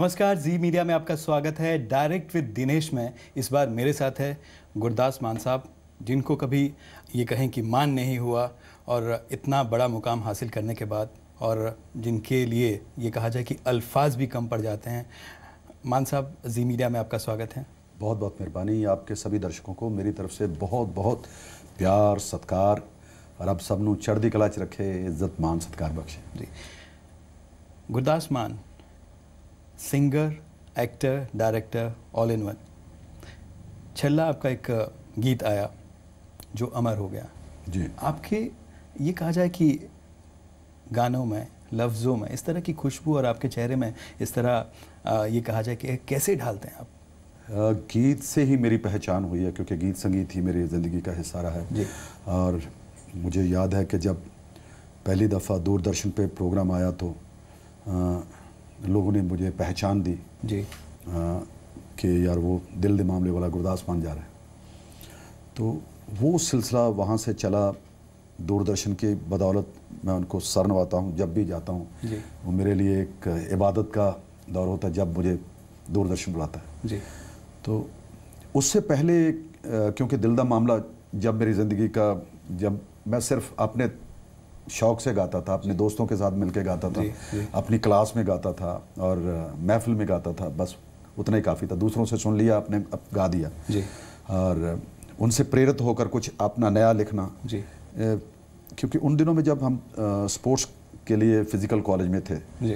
नमस्कार जी मीडिया में आपका स्वागत है डायरेक्ट विद दिनेश में इस बार मेरे साथ है गुरदास मान साहब जिनको कभी ये कहें कि मान नहीं हुआ और इतना बड़ा मुकाम हासिल करने के बाद और जिनके लिए ये कहा जाए कि अल्फाज भी कम पड़ जाते हैं मान साहब जी मीडिया में आपका स्वागत है बहुत बहुत मेहरबानी आपके सभी दर्शकों को मेरी तरफ से बहुत बहुत प्यार सत्कार और अब सबनों चढ़दी कला च रखे इज्जत मान सत्कार बख्शे जी Gurdas Maan singer actor director all in one Challa आपका एक गीत आया जो अमर हो गया जी आपके ये कहा जाए कि गानों में लफ्ज़ों में इस तरह की खुशबू और आपके चेहरे में इस तरह ये कहा जाए कि कैसे ढालते हैं आप गीत से ही मेरी पहचान हुई है क्योंकि गीत संगीत ही मेरी ज़िंदगी का हिस्सा रहा है जी और मुझे याद है कि जब पहली दफ़ा दूरदर्शन पे प्रोग्राम आया तो आ, लोगों ने मुझे पहचान दी जी कि यार वो दिल दे मामले वाला गुरदास मान जा रहा है तो वो सिलसिला वहाँ से चला दूरदर्शन की बदौलत मैं उनको सरनवाता हूँ जब भी जाता हूँ वो मेरे लिए एक इबादत का दौर होता है जब मुझे दूरदर्शन बुलाता है जी तो उससे पहले क्योंकि दिल दा मामला जब मेरी ज़िंदगी का जब मैं सिर्फ अपने शौक से गाता था अपने दोस्तों के साथ मिलके गाता था जी, जी। अपनी क्लास में गाता था और महफिल में गाता था बस उतना ही काफ़ी था दूसरों से सुन लिया अपने अप गा दिया जी। और उनसे प्रेरित होकर कुछ अपना नया लिखना जी क्योंकि उन दिनों में जब हम स्पोर्ट्स के लिए फिज़िकल कॉलेज में थे जी।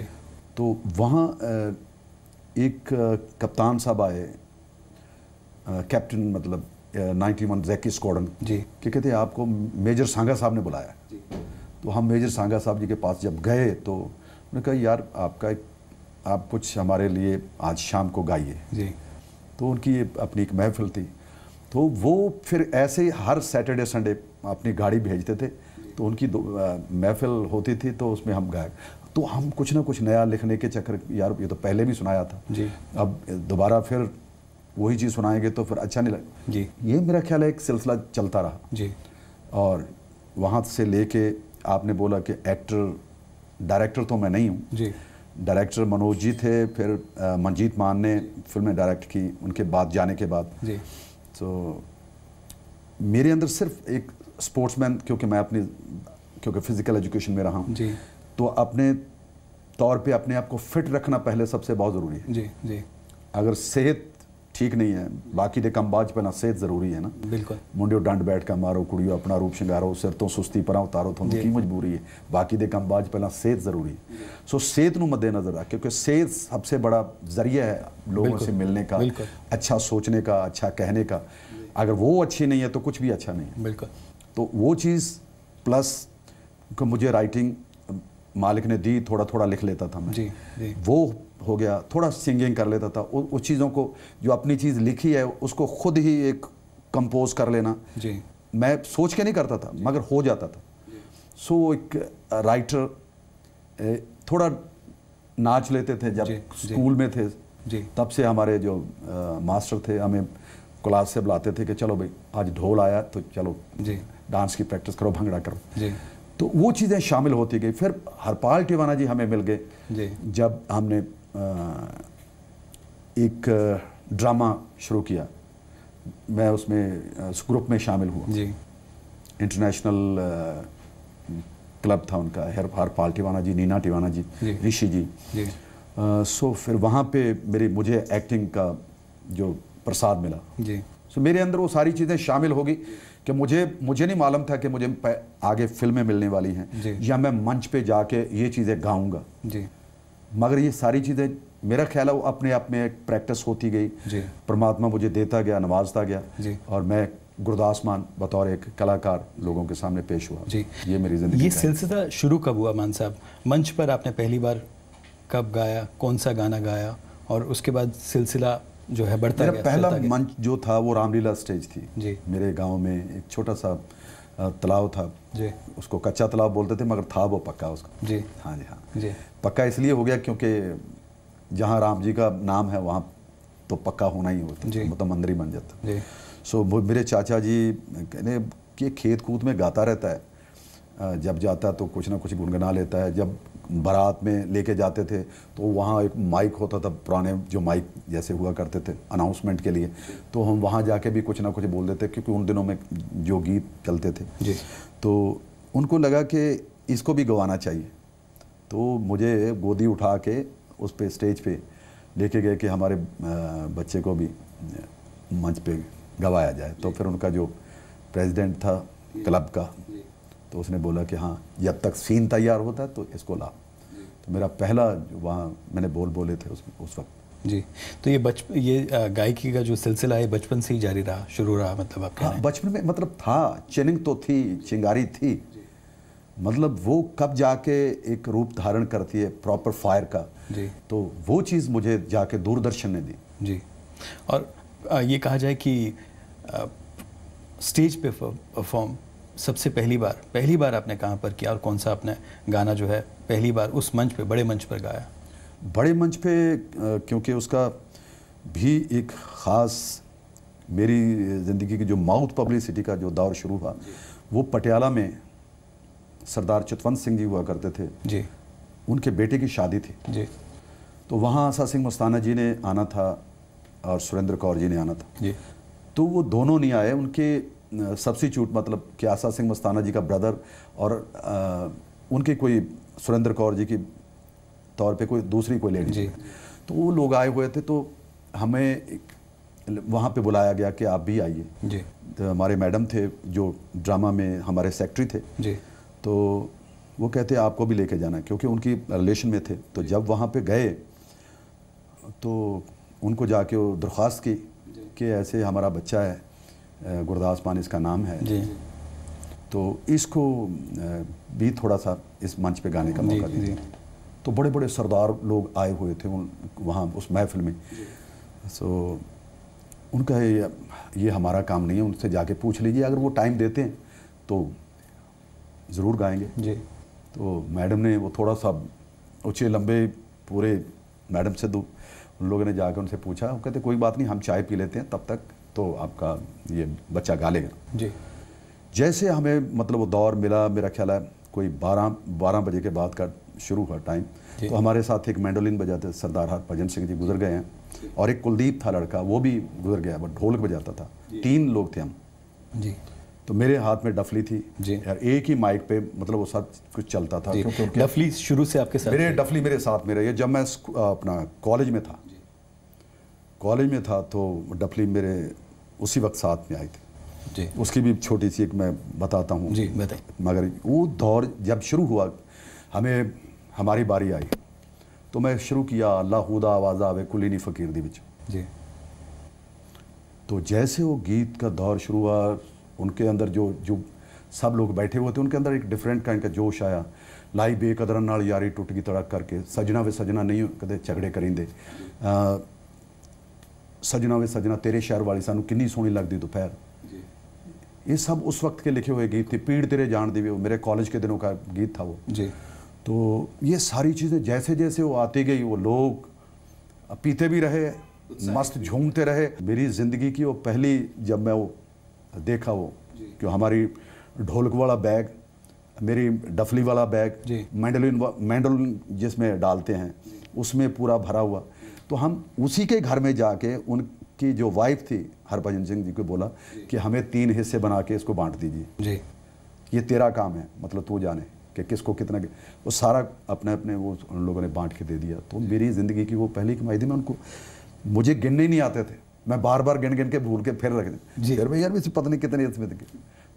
तो वहाँ एक कप्तान साहब आए कैप्टन मतलब नाइन्टी वन जैकी स्कॉडन जी कि कहते आपको मेजर सांगा साहब ने बुलाया तो हम मेजर सांगा साहब जी के पास जब गए तो उन्होंने कहा यार आपका एक आप कुछ हमारे लिए आज शाम को गाइए जी तो उनकी ये अपनी एक महफिल थी तो वो फिर ऐसे हर सैटरडे संडे अपनी गाड़ी भेजते थे तो उनकी महफिल होती थी तो उसमें हम गाए तो हम कुछ ना कुछ नया लिखने के चक्कर यार ये तो पहले भी सुनाया था जी अब दोबारा फिर वही चीज़ सुनाएंगे तो फिर अच्छा नहीं लगे जी ये मेरा ख्याल है एक सिलसिला चलता रहा जी और वहाँ से लेके आपने बोला कि एक्टर डायरेक्टर तो मैं नहीं हूँ जी डायरेक्टर मनोज जी थे फिर मनजीत मान ने फिल्में डायरेक्ट की उनके बाद जाने के बाद जी तो मेरे अंदर सिर्फ एक स्पोर्ट्समैन क्योंकि मैं अपनी क्योंकि फ़िज़िकल एजुकेशन में रहा हूँ जी तो अपने तौर पे अपने आप को फिट रखना पहले सबसे बहुत ज़रूरी है जी जी अगर सेहत ठीक नहीं है बाकी काम बाद पहना सेहत जरूरी है ना बिल्कुल मुंडियो डंड बैठ कर मारो कुड़ियो अपना रूप शिंगारो सिर तो सुस्ती पर उतारो थोड़ी की मजबूरी है बाकी काम बाद पहला सेहत जरूरी है सो सेहत को मद्देनजर रख क्योंकि सेहत सबसे बड़ा जरिया है लोगों से मिलने का अच्छा सोचने का अच्छा कहने का अगर वो अच्छी नहीं है तो कुछ भी अच्छा नहीं है बिल्कुल तो वो चीज़ प्लस मुझे राइटिंग मालिक ने दी थोड़ा थोड़ा लिख लेता था मैं जी, जी। वो हो गया थोड़ा सिंगिंग कर लेता था उ, उस चीज़ों को जो अपनी चीज़ लिखी है उसको खुद ही एक कंपोज कर लेना जी मैं सोच के नहीं करता था मगर हो जाता था सो so, एक राइटर थोड़ा नाच लेते थे जब स्कूल में थे जी तब से हमारे जो आ, मास्टर थे हमें क्लास से बुलाते थे कि चलो भाई आज ढोल आया तो चलो जी डांस की प्रैक्टिस करो भंगड़ा करो जी तो वो चीज़ें शामिल होती गई फिर हरपाल टिवाना जी हमें मिल गए जब हमने एक ड्रामा शुरू किया मैं उसमें उस ग्रुप में शामिल हुआ जी इंटरनेशनल क्लब था उनका हर हरपाल टिवाना जी नीना टिवाना जी ऋषि जी, जी। आ, सो फिर वहाँ पे मेरे मुझे एक्टिंग का जो प्रसाद मिला जी सो मेरे अंदर वो सारी चीज़ें शामिल होगी कि मुझे मुझे नहीं मालूम था कि मुझे आगे फिल्में मिलने वाली हैं या मैं मंच पे जाके ये चीज़ें गाऊंगा जी मगर ये सारी चीज़ें मेरा ख्याल है वो अपने आप में एक प्रैक्टिस होती गई परमात्मा मुझे देता गया नवाजता गया और मैं गुरदास मान बतौर एक कलाकार लोगों के सामने पेश हुआ जी ये मेरी जिंदगी ये सिलसिला शुरू कब हुआ मान साहब मंच पर आपने पहली बार कब गाया कौन सा गाना गाया और उसके बाद सिलसिला जो है बढ़ता गया पहला मंच जो था वो रामलीला स्टेज थी जी मेरे गांव में एक छोटा सा तालाब था जी उसको कच्चा तालाब बोलते थे मगर था वो पक्का उसका जी हाँ जी हाँ जी पक्का इसलिए हो गया क्योंकि जहाँ राम जी का नाम है वहाँ तो पक्का होना ही होता है मतलब मंदिर ही बन जाता जी सो मेरे चाचा जी कहने के खेत कूद में गाता रहता है जब जाता तो कुछ ना कुछ गुनगुना लेता है जब बारात में लेके जाते थे तो वहाँ एक माइक होता था पुराने जो माइक जैसे हुआ करते थे अनाउंसमेंट के लिए तो हम वहाँ जाके भी कुछ ना कुछ बोल देते क्योंकि उन दिनों में जो गीत चलते थे जी तो उनको लगा कि इसको भी गवाना चाहिए तो मुझे गोदी उठा के उस पर स्टेज पर लेके गए कि हमारे बच्चे को भी मंच पे गवाया जाए तो फिर उनका जो प्रेसिडेंट था क्लब का तो उसने बोला कि हाँ जब तक सीन तैयार होता है तो इसको ला तो मेरा पहला वहाँ मैंने बोल बोले थे उस उस वक्त जी तो ये बच ये गायकी का जो सिलसिला है बचपन से ही जारी रहा शुरू रहा मतलब आपका हाँ बचपन में मतलब था चिनिंग तो थी चिंगारी थी मतलब वो कब जाके एक रूप धारण करती है प्रॉपर फायर का जी तो वो चीज़ मुझे जाके दूरदर्शन ने दी जी और ये कहा जाए कि स्टेज पे परफॉर्म सबसे पहली बार पहली बार आपने कहाँ पर किया और कौन सा आपने गाना जो है पहली बार उस मंच पे बड़े मंच पर गाया बड़े मंच पे क्योंकि उसका भी एक ख़ास मेरी ज़िंदगी की जो माउथ पब्लिसिटी का जो दौर शुरू हुआ वो पटियाला में सरदार चितवंत सिंह जी हुआ करते थे जी उनके बेटे की शादी थी जी तो वहाँ आशा सिंह मस्ताना जी ने आना था और सुरेंद्र कौर जी ने आना था जी तो वो दोनों नहीं आए उनके सब्सिट्यूट मतलब कि आशा सिंह मस्ताना जी का ब्रदर और आ, उनकी कोई सुरेंद्र कौर जी की तौर पे कोई दूसरी कोई लेडी तो वो लोग आए हुए थे तो हमें वहाँ पे बुलाया गया कि आप भी आइए जी तो हमारे मैडम थे जो ड्रामा में हमारे सेक्रेटरी थे जी तो वो कहते आपको भी लेके जाना क्योंकि उनकी रिलेशन में थे तो जब वहाँ पे गए तो उनको जाके वो दरख्वास्त की कि ऐसे हमारा बच्चा है गुरदास पान इसका नाम है जी तो इसको भी थोड़ा सा इस मंच पे गाने का मौका दिया तो बड़े बड़े सरदार लोग आए हुए थे उन वहाँ उस महफिल में सो so, उनका ये, ये हमारा काम नहीं है उनसे जाके पूछ लीजिए अगर वो टाइम देते हैं तो ज़रूर गाएंगे जी तो मैडम ने वो थोड़ा सा ऊँचे लंबे पूरे मैडम से दो उन लोगों ने जाकर उनसे पूछा वो कहते कोई बात नहीं हम चाय पी लेते हैं तब तक तो आपका ये बच्चा गालेगा जी जैसे हमें मतलब वो दौर मिला मेरा ख्याल है कोई बारह बारह बजे के बाद का शुरू हुआ टाइम तो हमारे साथ एक मैंडोलिन बजाते सरदार हरभजन सिंह जी गुजर गए हैं और एक कुलदीप था लड़का वो भी गुजर गया बट ढोलक बजाता था तीन लोग थे हम जी तो मेरे हाथ में डफली थी जी यार एक ही माइक पे मतलब वो सब कुछ चलता था क्योंकि डफली शुरू से आपके साथ मेरे डफली मेरे साथ में ये जब मैं अपना कॉलेज में था कॉलेज में था तो डफली मेरे उसी वक्त साथ में आई थी जी उसकी भी छोटी सी एक मैं बताता हूँ जी बताइए मगर वो दौर जब शुरू हुआ हमें हमारी बारी आई तो मैं शुरू किया अल्लाह खुदा आवाज़ आवे कुली नहीं फ़कीर दी बिच जी तो जैसे वो गीत का दौर शुरू हुआ उनके अंदर जो जो सब लोग बैठे हुए थे उनके अंदर एक डिफरेंट काइंड का जोश आया लाई बेकदरन नाल यारी टूट गई तड़क करके सजना वे सजना नहीं कदे झगड़े करेंदे सजना वे सजना तेरे शहर वाली सानू कि सोहनी लगती दोपहर ये सब उस वक्त के लिखे हुए गीत थे पीड़ तेरे जान दी वो मेरे कॉलेज के दिनों का गीत था वो जी तो ये सारी चीज़ें जैसे जैसे वो आती गई वो लोग पीते भी रहे मस्त झूमते रहे मेरी ज़िंदगी की वो पहली जब मैं वो देखा वो कि हमारी ढोलक वाला बैग मेरी डफली वाला बैग मैंडोलिन मैंडोलिन जिसमें डालते हैं उसमें पूरा भरा हुआ तो हम उसी के घर में जाके उनकी जो वाइफ थी हरभजन सिंह जी को बोला कि हमें तीन हिस्से बना के इसको बांट दीजिए जी ये तेरा काम है मतलब तू जाने कि किसको कितना वो सारा अपने अपने वो उन लोगों ने बांट के दे दिया तो मेरी ज़िंदगी की वो पहली कमाई थी मैं उनको मुझे गिनने नहीं आते थे मैं बार बार गिन गिन के भूल के फिर रख दें फिर भाई यार इसे पता नहीं कितने इसमें थे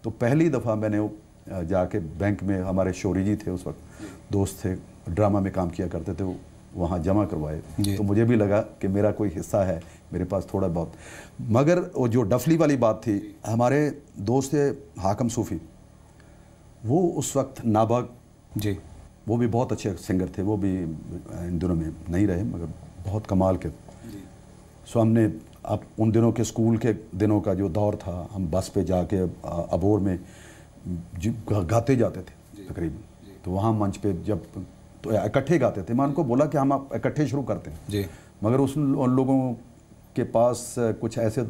तो पहली दफ़ा मैंने वो जाके बैंक में हमारे शोरी जी थे उस वक्त दोस्त थे ड्रामा में काम किया करते थे वो वहाँ जमा करवाए तो मुझे भी लगा कि मेरा कोई हिस्सा है मेरे पास थोड़ा बहुत मगर वो जो डफली वाली बात थी हमारे दोस्त थे हाकम सूफ़ी वो उस वक्त नाबाग जी वो भी बहुत अच्छे सिंगर थे वो भी इन दिनों में नहीं रहे मगर बहुत कमाल के सो हमने अब उन दिनों के स्कूल के दिनों का जो दौर था हम बस पे जाके अबोर में गाते जाते थे तकरीबन तो वहाँ मंच पे जब इकट्ठे गाते थे मैं उनको बोला कि हम आप इकट्ठे शुरू करते हैं जी मगर उस उन लोगों के पास कुछ ऐसे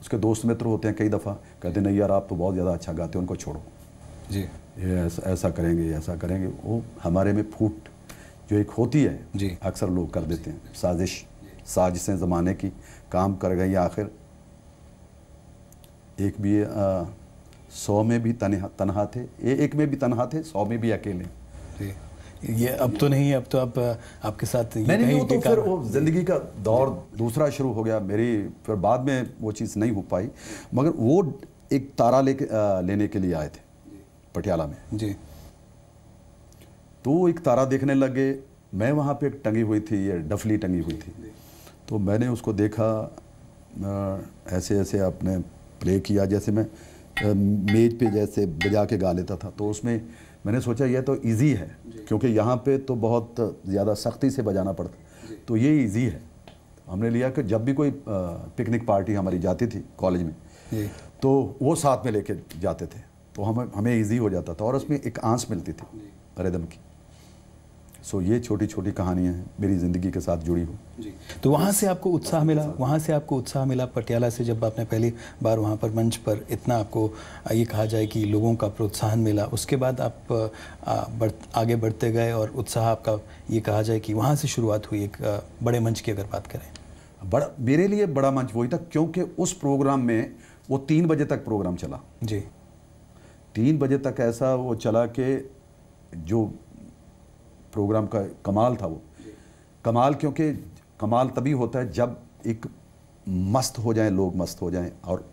उसके दोस्त मित्र होते हैं कई दफ़ा कहते नहीं यार आप तो बहुत ज़्यादा अच्छा गाते हो उनको छोड़ो जी ये ऐसा ऐसा करेंगे ऐसा करेंगे वो हमारे में फूट जो एक होती है जी अक्सर लोग कर देते हैं साजिश साजिशें ज़माने की काम कर गई आखिर एक भी आ, सौ में भी तनहा तनहा थे एक में भी तनहा थे सौ में भी अकेले जी ये अब तो नहीं अब तो आप आपके साथ ये नहीं, नहीं तो फिर वो ज़िंदगी का दौर दूसरा शुरू हो गया मेरी फिर बाद में वो चीज़ नहीं हो पाई मगर वो एक तारा ले लेने के लिए आए थे पटियाला में जी तो एक तारा देखने लगे मैं वहाँ पे एक टंगी हुई थी ये डफली टंगी हुई थी तो मैंने उसको देखा ऐसे ऐसे आपने प्ले किया जैसे मैं मेज पे जैसे बजा के गा लेता था तो उसमें मैंने सोचा यह तो ईजी है क्योंकि यहाँ पे तो बहुत ज़्यादा सख्ती से बजाना पड़ता तो ये ईजी है हमने लिया कि जब भी कोई पिकनिक पार्टी हमारी जाती थी कॉलेज में तो वो साथ में लेके जाते थे तो हम हमें ईजी हो जाता था और उसमें एक आंस मिलती थी रिदम की सो ये छोटी छोटी कहानियाँ हैं मेरी ज़िंदगी के साथ जुड़ी हुई जी तो वहाँ से आपको उत्साह मिला वहाँ से आपको उत्साह मिला पटियाला से जब आपने पहली बार वहाँ पर मंच पर इतना आपको ये कहा जाए कि लोगों का प्रोत्साहन मिला उसके बाद आप आगे बढ़ते गए और उत्साह आपका ये कहा जाए कि वहाँ से शुरुआत हुई एक बड़े मंच की अगर बात करें बड़ा मेरे लिए बड़ा मंच वही था क्योंकि उस प्रोग्राम में वो तीन बजे तक प्रोग्राम चला जी तीन बजे तक ऐसा वो चला कि जो प्रोग्राम का कमाल था वो कमाल क्योंकि कमाल तभी होता है जब एक मस्त हो जाएं लोग मस्त हो जाएं और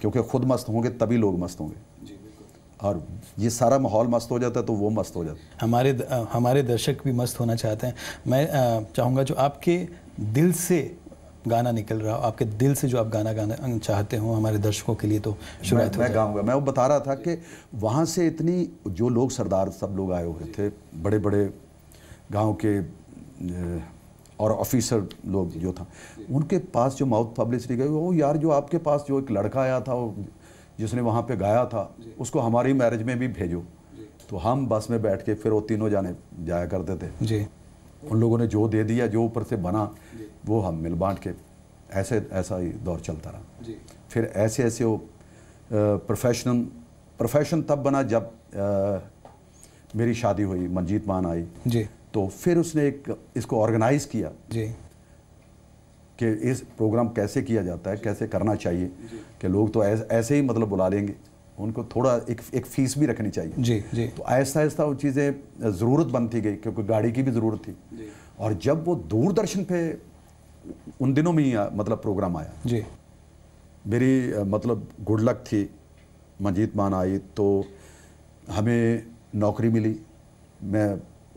क्योंकि खुद मस्त होंगे तभी लोग मस्त होंगे और ये सारा माहौल मस्त हो जाता है तो वो मस्त हो जाता है हमारे हमारे दर्शक भी मस्त होना चाहते हैं मैं चाहूँगा जो आपके दिल से गाना निकल रहा हो आपके दिल से जो आप गाना गाना चाहते हो हमारे दर्शकों के लिए तो शुरुआत मैं, मैं गाऊंगा मैं वो बता रहा था कि वहाँ से इतनी जो लोग सरदार सब लोग आए हुए थे बड़े बड़े गांव के और ऑफिसर लोग जो था उनके पास जो माउथ पब्लिसिटी गई वो यार जो आपके पास जो एक लड़का आया था वो जिसने वहाँ पे गाया था उसको हमारी मैरिज में भी भेजो तो हम बस में बैठ के फिर वो तीनों जाने जाया करते थे जी उन लोगों ने जो दे दिया जो ऊपर से बना वो हम मिल बांट के ऐसे ऐसा ही दौर चलता रहा जी। फिर ऐसे ऐसे वो प्रोफेशनल प्रोफेशन तब बना जब आ, मेरी शादी हुई मंजीत मान आई जी तो फिर उसने एक इसको ऑर्गेनाइज किया जी कि इस प्रोग्राम कैसे किया जाता है कैसे करना चाहिए कि लोग तो ऐस, ऐसे ही मतलब बुला लेंगे उनको थोड़ा एक एक फीस भी रखनी चाहिए जी जी तो आहिस्ता आहिस्ता वो चीज़ें ज़रूरत बनती गई क्योंकि गाड़ी की भी ज़रूरत थी और जब वो दूरदर्शन पे उन दिनों में ही आ, मतलब प्रोग्राम आया जी मेरी मतलब गुड लक थी मंजीत मान आई तो हमें नौकरी मिली मैं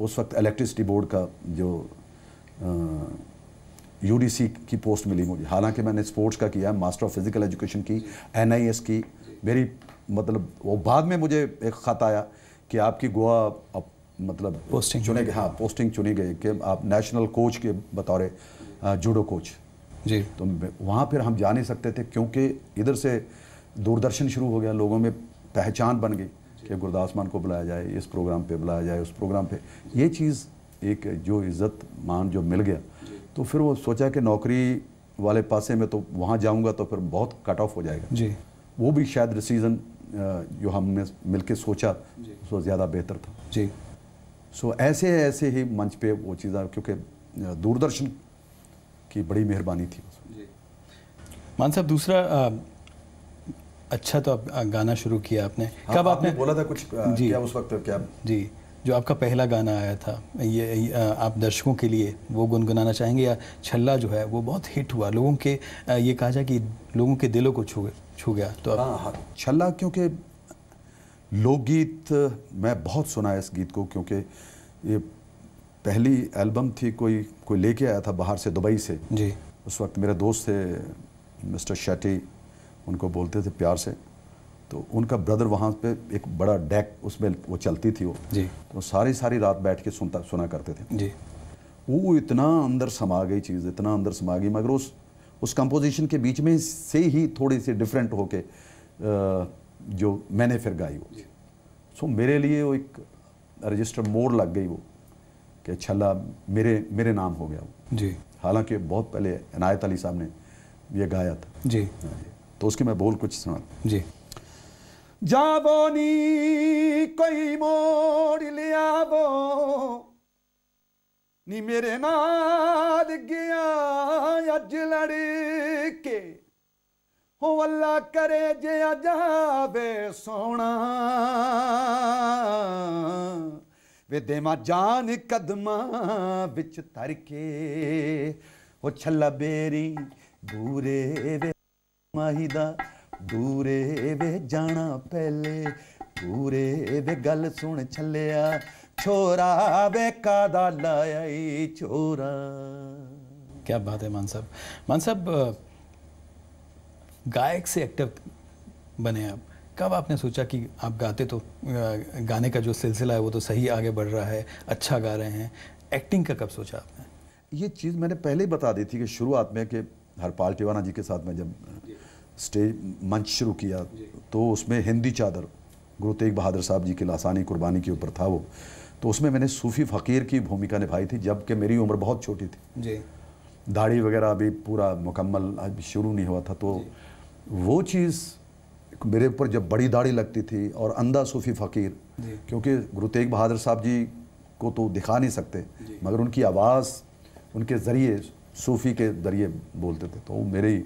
उस वक्त इलेक्ट्रिसिटी बोर्ड का जो यू की पोस्ट मिली मुझे हालांकि मैंने स्पोर्ट्स का किया मास्टर ऑफ फिज़िकल एजुकेशन की एन की मेरी मतलब वो बाद में मुझे एक ख़त आया कि आपकी गोवा आप, मतलब पोस्टिंग चुने गए हाँ पोस्टिंग चुनी गई कि आप नेशनल कोच के बतौर जूडो कोच जी तो वहाँ फिर हम जा नहीं सकते थे क्योंकि इधर से दूरदर्शन शुरू हो गया लोगों में पहचान बन गई कि गुरदास मान को बुलाया जाए इस प्रोग्राम पे बुलाया जाए उस प्रोग्राम पे ये चीज़ एक जो इज़्ज़त मान जो मिल गया तो फिर वो सोचा कि नौकरी वाले पासे में तो वहाँ जाऊँगा तो फिर बहुत कट ऑफ हो जाएगा जी वो भी शायद डिसीज़न जो हमने मिल के सोचा वो ज़्यादा बेहतर था जी सो ऐसे ऐसे ही मंच पर वो चीज़ क्योंकि दूरदर्शन की बड़ी मेहरबानी थी मान साहब दूसरा अच्छा तो आप गाना शुरू किया आपने हाँ, कब आपने, आपने बोला था कुछ जी क्या उस वक्त क्या जी जो आपका पहला गाना आया था ये, ये आप दर्शकों के लिए वो गुनगुनाना चाहेंगे या छल्ला जो है वो बहुत हिट हुआ लोगों के ये कहा जाए कि लोगों के दिलों को छू छू गया तो आप... हाँ, हाँ छल्ला क्योंकि लोकगीत मैं बहुत सुना है इस गीत को क्योंकि ये पहली एल्बम थी कोई कोई लेके आया था बाहर से दुबई से जी उस वक्त मेरे दोस्त थे मिस्टर शेट्टी उनको बोलते थे प्यार से तो उनका ब्रदर वहाँ पे एक बड़ा डेक उसमें वो चलती थी वो जी तो सारी सारी रात बैठ के सुनता सुना करते थे जी वो इतना अंदर समा गई चीज़ इतना अंदर समा गई मगर उस उस कंपोजिशन के बीच में से ही थोड़ी सी डिफरेंट होके जो मैंने फिर गाई वो सो मेरे लिए वो एक रजिस्टर मोड़ लग गई वो कि छल्ला अच्छा मेरे मेरे नाम हो गया वो जी हालांकि बहुत पहले अनायत अली साहब ने ये गाया था जी, हाँ जी। तो उसकी मैं बोल कुछ सुना जी नी कोई मोड़ लिया बो नी मेरे नाल गया अज लड़के हो अल्लाह करे जे अजाबे सोना वे देमा ਜਾਨ ਕਦਮਾਂ कदमा बिच तरके ਉਹ ਛੱਲਾ ਬੇਰੀ ਬੂਰੇ ਮਾਹੀ दूरे वे जाना पहले पूरे वे गल सुन ਸੁਣ ਛੱਲਿਆ छोरा बेका लाई छोरा क्या बात है मान साहब मान साहब गायक से एक्टर बने आप कब आपने सोचा कि आप गाते तो गाने का जो सिलसिला है वो तो सही आगे बढ़ रहा है अच्छा गा रहे हैं एक्टिंग का कब सोचा आपने ये चीज़ मैंने पहले ही बता दी थी कि शुरुआत में कि हरपाल टिवाना जी के साथ मैं जब स्टेज मंच शुरू किया तो उसमें हिंदी चादर गुरु तेग बहादुर साहब जी की लासानी कुर्बानी के ऊपर था वो तो उसमें मैंने सूफ़ी फ़कीर की भूमिका निभाई थी जबकि मेरी उम्र बहुत छोटी थी जी दाढ़ी वगैरह अभी पूरा मुकम्मल अभी शुरू नहीं हुआ था तो वो चीज़ मेरे ऊपर जब बड़ी दाढ़ी लगती थी और अंधा सूफ़ी फ़कीर क्योंकि गुरु तेग बहादुर साहब जी को तो दिखा नहीं सकते मगर उनकी आवाज़ उनके ज़रिए सूफ़ी के ज़रिए बोलते थे तो मेरी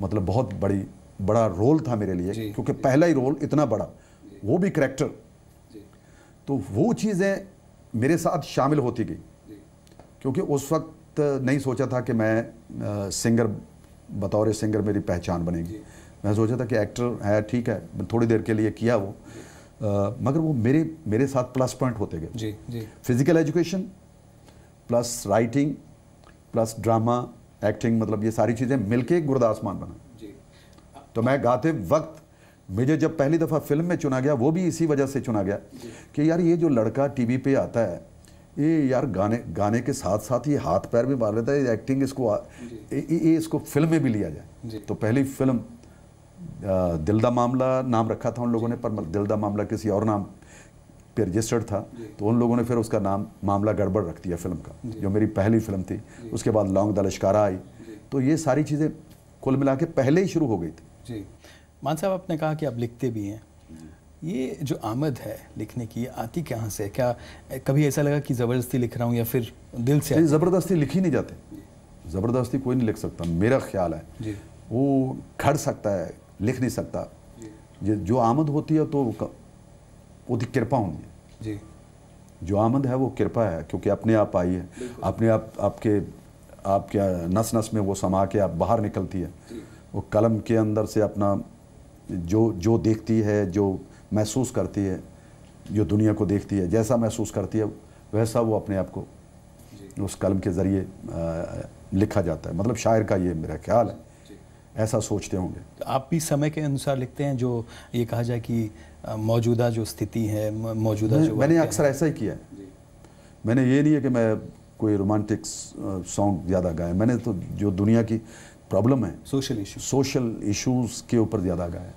मतलब बहुत बड़ी बड़ा रोल था मेरे लिए क्योंकि पहला ही रोल इतना बड़ा वो भी करेक्टर तो वो चीज़ें मेरे साथ शामिल होती गई क्योंकि उस वक्त नहीं सोचा था कि मैं आ, सिंगर बतौर सिंगर मेरी पहचान बनेगी मैं सोचा था कि एक्टर है ठीक है थोड़ी देर के लिए किया वो आ, मगर वो मेरे मेरे साथ प्लस पॉइंट होते गए physical education plus writing plus drama acting मतलब ये सारी चीज़ें मिलके गुरदास मान बना तो मैं गाते वक्त मुझे जब पहली दफ़ा फिल्म में चुना गया वो भी इसी वजह से चुना गया कि यार ये जो लड़का टीवी पे आता है ये यार गाने गाने के साथ साथ ये हाथ पैर भी मार लेता है एक्टिंग इसको ये इसको फिल्म में भी लिया जाए तो पहली फिल्म दिलदा मामला नाम रखा था उन लोगों ने पर दिलदा मामला किसी और नाम पे रजिस्टर्ड था तो उन लोगों ने फिर उसका नाम मामला गड़बड़ रख दिया फिल्म का जो मेरी पहली फिल्म थी उसके बाद लॉन्ग द लश्कारा आई तो ये सारी चीज़ें कुल मिला के पहले ही शुरू हो गई थी जी मान साहब आपने कहा कि आप लिखते भी हैं ये जो आमद है लिखने की आती कहाँ से क्या कभी ऐसा लगा कि ज़बरदस्ती लिख रहा हूँ या फिर दिल से ज़बरदस्ती लिख ही नहीं जाते ज़बरदस्ती कोई नहीं लिख सकता मेरा ख्याल है वो खड़ सकता है लिख नहीं सकता जो आमद होती है तो वो कृपा ਹੁੰਦੀ ਹੈ जी जो आमद है वो कृपा है क्योंकि अपने आप आई है अपने आप आपके आपके नस नस में वो समा के आप बाहर निकलती है वो कलम के अंदर से अपना जो जो देखती है जो महसूस करती है जो दुनिया को देखती है जैसा महसूस करती है वैसा वो अपने आप को उस कलम के ज़रिए लिखा जाता है मतलब शायर का ये मेरा ख्याल है ऐसा सोचते होंगे तो आप भी समय के अनुसार लिखते हैं जो ये कहा जाए कि मौजूदा जो स्थिति है मौजूदा जो मैंने अक्सर ऐसा ही किया है मैंने ये नहीं है कि मैं कोई रोमांटिक सॉन्ग ज़्यादा गाए मैंने तो जो दुनिया की प्रॉब्लम है सोशल इशू सोशल इशूज़ के ऊपर ज़्यादा गाया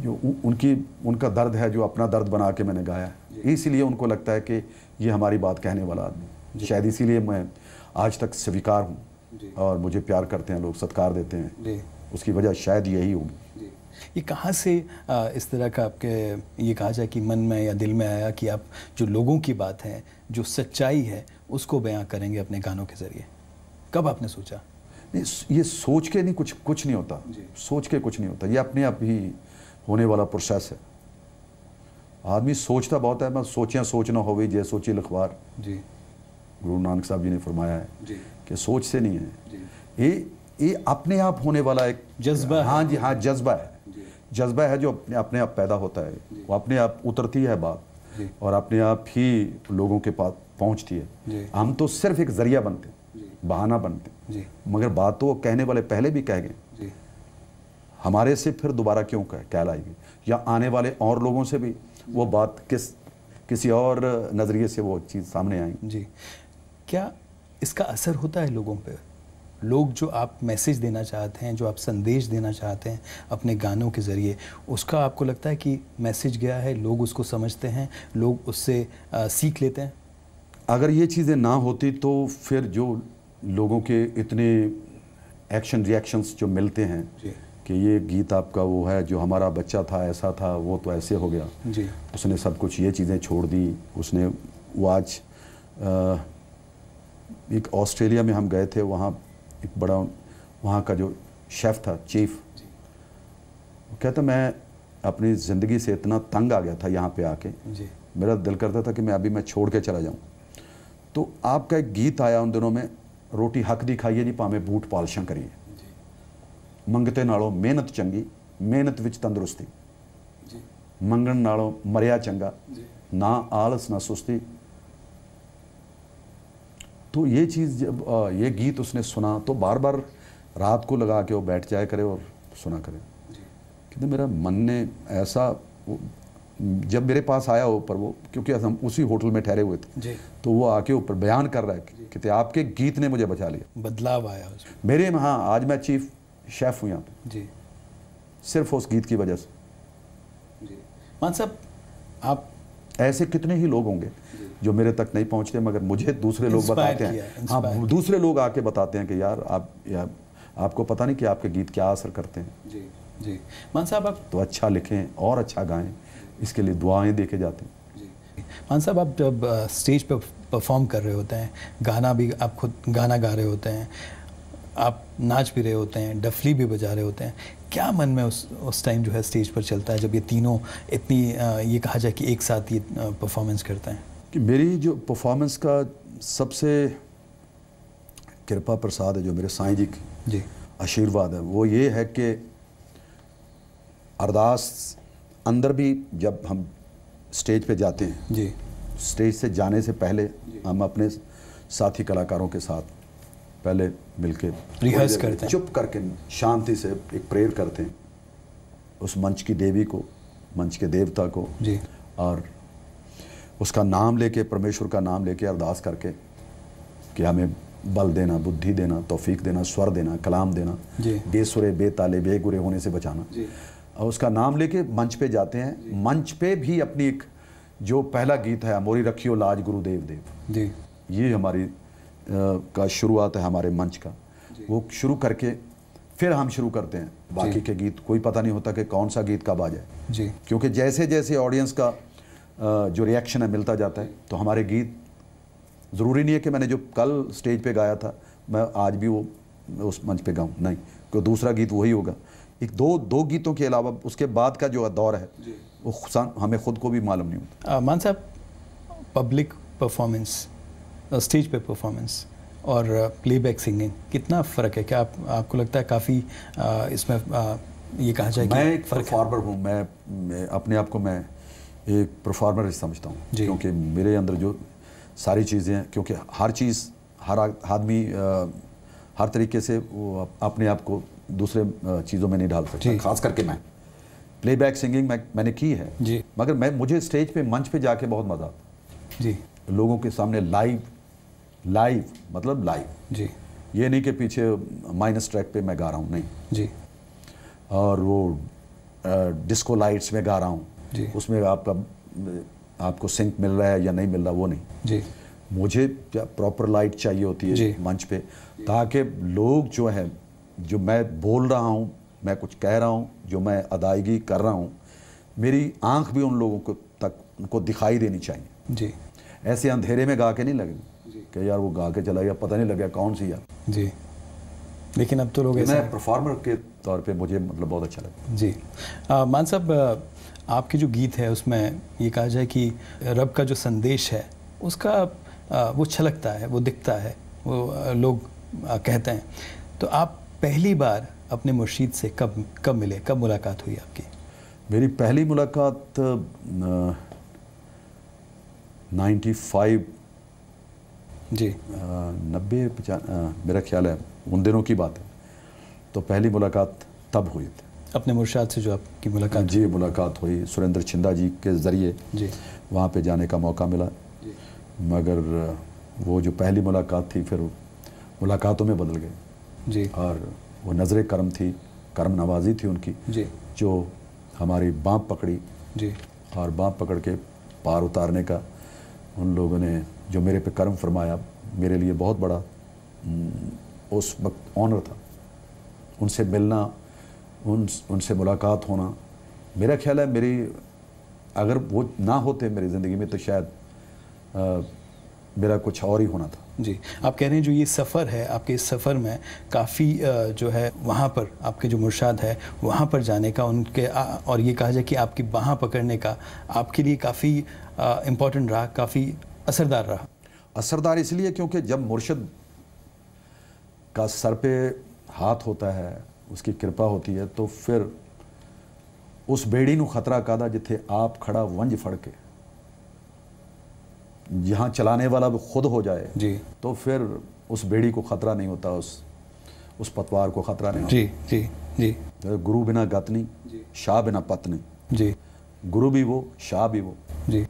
जो उ, उनकी उनका दर्द है जो अपना दर्द बना के मैंने गाया इसीलिए उनको लगता है कि ये हमारी बात कहने वाला आदमी शायद इसीलिए मैं आज तक स्वीकार हूँ और मुझे प्यार करते हैं लोग सत्कार देते हैं उसकी वजह शायद यही होगी ये कहाँ से इस तरह का आपके ये कहा जाए कि मन में या दिल में आया कि आप जो लोगों की बात है जो सच्चाई है उसको बयां करेंगे अपने गानों के ज़रिए कब आपने सोचा नहीं ये सोच के नहीं कुछ कुछ नहीं होता सोच के कुछ नहीं होता ये अपने आप ही होने वाला प्रोसेस है आदमी सोचता बहुत है मैं सोचिया सोचना हो गई जय सोची लखबार जी गुरु नानक साहब जी ने फरमाया है कि सोच से नहीं है ये ये अपने आप होने वाला एक जज्बा हाँ जी हाँ जज्बा है जज्बा है जो अपने अपने आप पैदा होता है वो अपने आप उतरती है बात और अपने आप ही लोगों के पास पहुंचती है हम तो सिर्फ एक जरिया बनते हैं बहाना बनते हैं मगर बात तो कहने वाले पहले भी कह गए हमारे से फिर दोबारा क्यों कह कहलाएगी या आने वाले और लोगों से भी वो बात किस किसी और नज़रिए से वो चीज़ सामने आएगी जी क्या इसका असर होता है लोगों पर लोग जो आप मैसेज देना चाहते हैं जो आप संदेश देना चाहते हैं अपने गानों के ज़रिए उसका आपको लगता है कि मैसेज गया है लोग उसको समझते हैं लोग उससे आ, सीख लेते हैं अगर ये चीज़ें ना होती तो फिर जो लोगों के इतने एक्शन रिएक्शंस जो मिलते हैं कि ये गीत आपका वो है जो हमारा बच्चा था ऐसा था वो तो ऐसे हो गया जी उसने सब कुछ ये चीज़ें छोड़ दी उसने वो आज आ, एक ऑस्ट्रेलिया में हम गए थे वहाँ एक बड़ा वहाँ का जो शेफ़ था चीफ वो कहता मैं अपनी ज़िंदगी से इतना तंग आ गया था यहाँ पे आके मेरा दिल करता था कि मैं अभी मैं छोड़ के चला जाऊँ तो आपका एक गीत आया उन दिनों में रोटी हक दी खाइए जी भावें बूट पालशां करिए मंगते नालों मेहनत ਚੰਗੀ मेहनत ਵਿੱਚ तंदुरुस्ती ਜੀ ਮੰਗਣ मरिया चंगा ਚੰਗਾ ਜੀ ਨਾ ਆਲਸ ਨਾ तो ये चीज़ जब ये गीत उसने सुना तो बार बार रात को लगा के वो बैठ जाए करे और सुना करे तो मेरा मन ने ऐसा जब मेरे पास आया ऊपर वो क्योंकि हम उसी होटल में ठहरे हुए थे तो वो आके ऊपर बयान कर रहा है कि आपके गीत ने मुझे बचा लिया बदलाव आया मेरे हाँ आज मैं चीफ शेफ हूँ यहाँ पे जी सिर्फ उस गीत की वजह से जी मान साहब आप ऐसे कितने ही लोग होंगे जो मेरे तक नहीं पहुँचते मगर मुझे दूसरे लोग बताते हैं हाँ दूसरे लोग आके बताते हैं कि यार आप यार आपको पता नहीं कि आपके गीत क्या असर करते हैं जी जी मान साहब आप तो अच्छा लिखें और अच्छा गाएं इसके लिए दुआएं देखे जाते हैं जी मान साहब आप जब स्टेज पर परफॉर्म कर रहे होते हैं गाना भी आप खुद गाना गा रहे होते हैं आप नाच भी रहे होते हैं डफली भी बजा रहे होते हैं क्या मन में उस उस टाइम जो है स्टेज पर चलता है जब ये तीनों इतनी ये कहा जाए कि एक साथ ये परफॉर्मेंस करते हैं कि मेरी जो परफॉर्मेंस का सबसे कृपा प्रसाद है जो मेरे साईं जी की जी आशीर्वाद है वो ये है कि अरदास अंदर भी जब हम स्टेज पे जाते हैं जी स्टेज से जाने से पहले हम अपने साथी कलाकारों के साथ पहले मिलके रिहर्स करते हैं चुप करके शांति से एक प्रेयर करते हैं उस मंच की देवी को मंच के देवता को जी और उसका नाम लेके परमेश्वर का नाम लेके अरदास करके कि हमें बल देना बुद्धि देना तोफीक देना स्वर देना कलाम देना बेसुरे बेताले बेगुरे होने से बचाना और उसका नाम लेके मंच पे जाते हैं मंच पे भी अपनी एक जो पहला गीत है अमोरी रखियो लाज गुरुदेव देव जी ये हमारी आ, का शुरुआत है हमारे मंच का वो शुरू करके फिर हम शुरू करते हैं बाकी के गीत कोई पता नहीं होता कि कौन सा गीत कब आ जाए जी क्योंकि जैसे जैसे ऑडियंस का जो रिएक्शन है मिलता जाता है तो हमारे गीत ज़रूरी नहीं है कि मैंने जो कल स्टेज पे गाया था मैं आज भी वो उस मंच पे गाऊं नहीं क्योंकि दूसरा गीत वही होगा एक दो दो गीतों के अलावा उसके बाद का जो दौर है वो हमें ख़ुद को भी मालूम नहीं होता मान साहब पब्लिक परफॉर्मेंस स्टेज पे परफॉर्मेंस और प्लेबैक सिंगिंग कितना फ़र्क है क्या आप, आपको लगता है काफ़ी इसमें आ, ये कहा जाए मैं एक फॉरवर्ड हूँ मैं, मैं अपने आप को मैं एक परफॉर्मर समझता हूँ क्योंकि मेरे अंदर जो सारी चीज़ें क्योंकि हर चीज़ हर आदमी हर तरीके से वो अपने आप को दूसरे चीज़ों में नहीं डाल सकता खास करके मैं प्लेबैक सिंगिंग मैं मैंने की है जी मगर मैं मुझे स्टेज पे मंच पे जाके बहुत मज़ा आता जी लोगों के सामने लाइव लाइव मतलब लाइव जी ये नहीं कि पीछे माइनस ट्रैक पे मैं गा रहा हूँ नहीं जी और वो डिस्को लाइट्स में गा रहा हूँ उसमें आपका आपको सिंक मिल रहा है या नहीं मिल रहा वो नहीं जी मुझे प्रॉपर लाइट चाहिए होती है मंच पे ताकि लोग जो है जो मैं बोल रहा हूँ मैं कुछ कह रहा हूँ जो मैं अदायगी कर रहा हूँ मेरी आंख भी उन लोगों को तक उनको दिखाई देनी चाहिए जी ऐसे अंधेरे में गा के नहीं लगे कि यार वो गा के चला गया पता नहीं लग गया कौन सी यार जी लेकिन अब तो लोग मैं परफॉर्मर के तौर पे मुझे मतलब बहुत अच्छा लगता जी मान साहब आपके जो गीत है उसमें ये कहा जाए कि रब का जो संदेश है उसका वो छलकता है वो दिखता है वो लोग कहते हैं तो आप पहली बार अपने मुर्शीद से कब कब मिले कब मुलाकात हुई आपकी मेरी पहली मुलाकात नाइन्टी फाइव जी नब्बे पचास मेरा ख्याल है उन दिनों की बात है तो पहली मुलाकात तब हुई थी अपने मुर्शाद से जो आपकी मुलाकात जी मुलाकात हुई सुरेंद्र छिंदा जी के ज़रिए जी वहाँ पे जाने का मौका मिला मगर वो जो पहली मुलाकात थी फिर मुलाकातों में बदल गए जी और वो नज़र करम थी करम नवाजी थी उनकी जी जो हमारी बाँप पकड़ी जी और बाँप पकड़ के पार उतारने का उन लोगों ने जो मेरे पे कर्म फरमाया मेरे लिए बहुत बड़ा उस वक्त ऑनर था उनसे मिलना उन उनसे मुलाकात होना मेरा ख्याल है मेरी अगर वो ना होते मेरी ज़िंदगी में तो शायद आ, मेरा कुछ और ही होना था जी आप कह रहे हैं जो ये सफ़र है आपके इस सफ़र में काफ़ी जो है वहाँ पर आपके जो मुर्शाद है वहाँ पर जाने का उनके आ, और ये कहा जाए कि आपकी बाह पकड़ने का आपके लिए काफ़ी इम्पोर्टेंट रहा काफ़ी असरदार रहा असरदार इसलिए क्योंकि जब मुर्शद का सर पे हाथ होता है उसकी कृपा होती है तो ਫਿਰ ਉਸ ਬੇੜੀ ਨੂੰ ਖਤਰਾ ਕਾਦਾ जिथे आप खड़ा वंज फड़ के जहाँ चलाने वाला भी खुद हो जाए जी तो फिर उस बेड़ी को खतरा नहीं होता उस उस पतवार को खतरा नहीं जी जी जी तो गुरु बिना गत नहीं शाह बिना पत नहीं जी गुरु भी वो शाह भी वो जी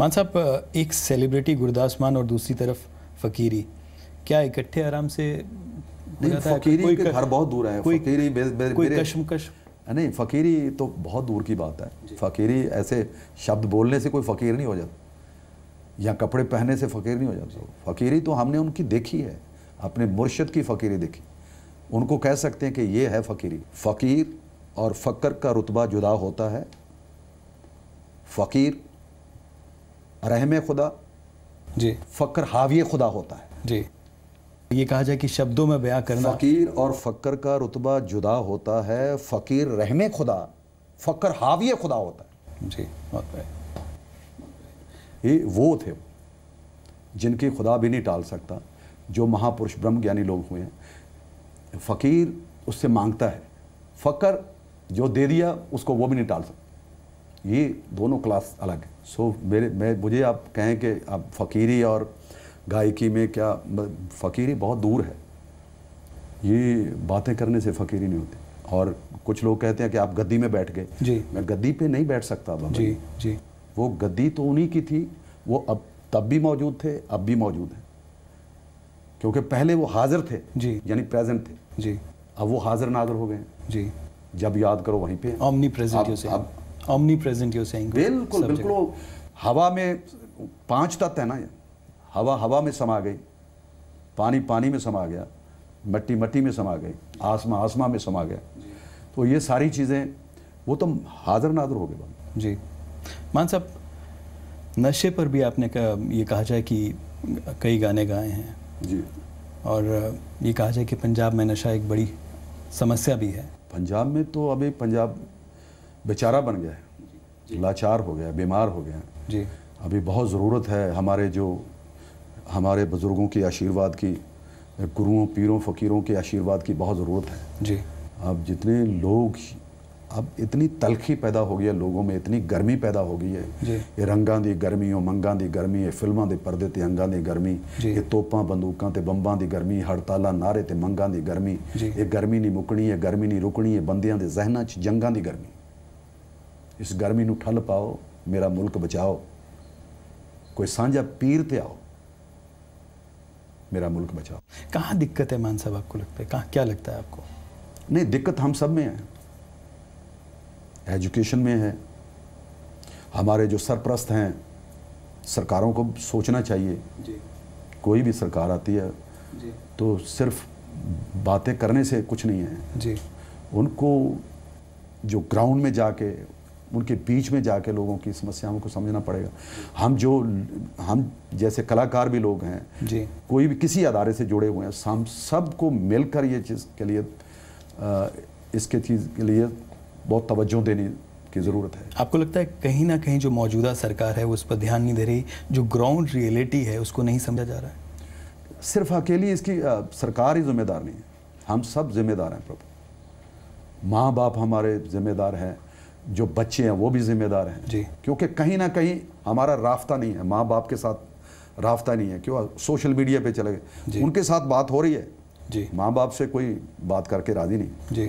मान साहब एक सेलिब्रिटी गुरदास मान और दूसरी तरफ फकीरी क्या इकट्ठे आराम से नहीं फकीरी के घर बहुत दूर है कोई फकीरी नहीं फकीरी तो बहुत दूर की बात है फकीरी ऐसे शब्द बोलने से कोई फकीर नहीं हो जाता या कपड़े पहनने से फकीर नहीं हो जाता फकीरी तो हमने उनकी देखी है अपने मुर्शद की फकीरी देखी उनको कह सकते हैं कि ये है फकीरी फ़कीर और फ़कर का रुतबा जुदा होता है फ़कीर रहम खुदा जी फकर हावी खुदा होता है जी ये कहा जाए कि शब्दों में बयां करना फ़कीर और फकर का रुतबा जुदा होता है फ़कीर रहमे खुदा फकर हावी खुदा होता है जी बहुत ये वो थे जिनकी खुदा भी नहीं टाल सकता जो महापुरुष ब्रह्म ज्ञानी लोग हुए हैं फ़कीर उससे मांगता है फकर जो दे दिया उसको वो भी नहीं टाल सकता ये दोनों क्लास अलग है सो मेरे मैं मुझे आप कहें कि आप फ़कीरी और गायकी में क्या फ़कीरी बहुत दूर है ये बातें करने से फ़कीरी नहीं होती और कुछ लोग कहते हैं कि आप गद्दी में बैठ गए जी मैं गद्दी पे नहीं बैठ सकता बाबा जी जी वो गद्दी तो उन्हीं की थी वो अब तब भी मौजूद थे अब भी मौजूद हैं क्योंकि पहले वो हाजिर थे जी यानी प्रेजेंट थे जी अब वो हाजिर नागर हो गए जी जब याद करो वहीं पे omnipresent you saying omnipresent you saying बिल्कुल बिल्कुल हवा में तत्व है ना हवा हवा में समा गई पानी पानी में समा गया मट्टी मट्टी में समा गई आसमा आसमा में समा गया तो ये सारी चीज़ें वो तो हाजिर नादर हो गए जी मान साहब नशे पर भी आपने का ये कहा जाए कि कई गाने गाए हैं जी और ये कहा जाए कि पंजाब में नशा एक बड़ी समस्या भी है पंजाब में तो अभी पंजाब बेचारा बन गया है लाचार हो गया बीमार हो गया जी अभी बहुत ज़रूरत है हमारे जो हमारे बुज़ुर्गों के आशीर्वाद की गुरुओं पीरों फ़कीरों के आशीर्वाद की बहुत ज़रूरत है जी अब जितने लोग अब इतनी तलखी पैदा हो गई है लोगों में इतनी गर्मी पैदा हो गई है ये रंगा दी गर्मी ओ मंगा दी गर्मी है फिल्मों के परदे ते अंगा दी गर्मी ये तोपा बंदूकों ते बंबा दी गर्मी हड़ताल नारे ते मंगा दी गर्मी ये गर्मी नहीं मुकनी है गर्मी नहीं रुकनी है बंदिया के जहना च जंगा दी गर्मी इस गर्मी नू ठल पाओ मेरा मुल्क बचाओ कोई ਸਾਂਝਾ पीर ते आओ मेरा मुल्क बचाओ कहाँ दिक्कत है मान साहब आपको लगता है कहाँ क्या लगता है आपको नहीं दिक्कत हम सब में है एजुकेशन में है हमारे जो सरप्रस्त हैं सरकारों को सोचना चाहिए जी। कोई भी सरकार आती है जी। तो सिर्फ बातें करने से कुछ नहीं है जी। उनको जो ग्राउंड में जाके उनके बीच में जाके लोगों की समस्याओं को समझना पड़ेगा हम जो हम जैसे कलाकार भी लोग हैं जी कोई भी किसी अदारे से जुड़े हुए हैं हम सबको मिलकर ये चीज़ के लिए इसके चीज़ के लिए बहुत तवज्जो देने की ज़रूरत है आपको लगता है कहीं ना कहीं जो मौजूदा सरकार है वो उस पर ध्यान नहीं दे रही जो ग्राउंड रियलिटी है उसको नहीं समझा जा रहा है सिर्फ अकेली इसकी सरकार ही जिम्मेदार नहीं है हम सब जिम्मेदार हैं प्रभु माँ बाप हमारे जिम्मेदार हैं जो बच्चे हैं वो भी जिम्मेदार हैं जी क्योंकि कहीं ना कहीं हमारा रास्ता नहीं है माँ बाप के साथ राफ्ता नहीं है क्यों सोशल मीडिया पे चले गए उनके साथ बात हो रही है जी माँ बाप से कोई बात करके राजी नहीं जी